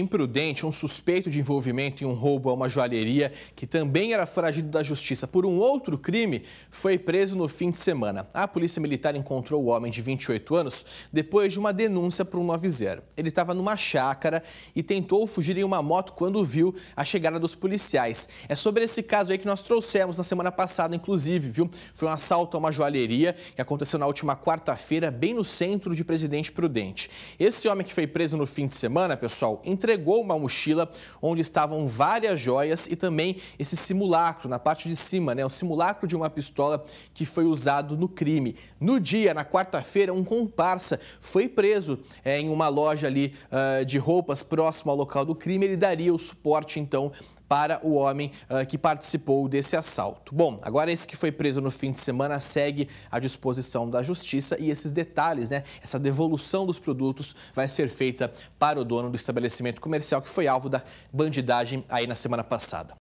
Imprudente, um suspeito de envolvimento em um roubo a uma joalheria, que também era foragido da justiça por um outro crime, foi preso no fim de semana. A polícia militar encontrou o homem de 28 anos depois de uma denúncia por um 90. Ele estava numa chácara e tentou fugir em uma moto quando viu a chegada dos policiais. É sobre esse caso aí que nós trouxemos na semana passada, inclusive, viu? Foi um assalto a uma joalheria que aconteceu na última quarta-feira, bem no centro de Presidente Prudente. Esse homem que foi preso no fim de semana, pessoal, entre entregou uma mochila onde estavam várias joias e também esse simulacro na parte de cima, né? O simulacro de uma pistola que foi usado no crime. No dia, na quarta-feira, um comparsa foi preso é, em uma loja ali uh, de roupas próximo ao local do crime. Ele daria o suporte, então, para o homem uh, que participou desse assalto. Bom, agora esse que foi preso no fim de semana segue à disposição da justiça e esses detalhes, né? Essa devolução dos produtos vai ser feita para o dono do estabelecimento comercial que foi alvo da bandidagem aí na semana passada.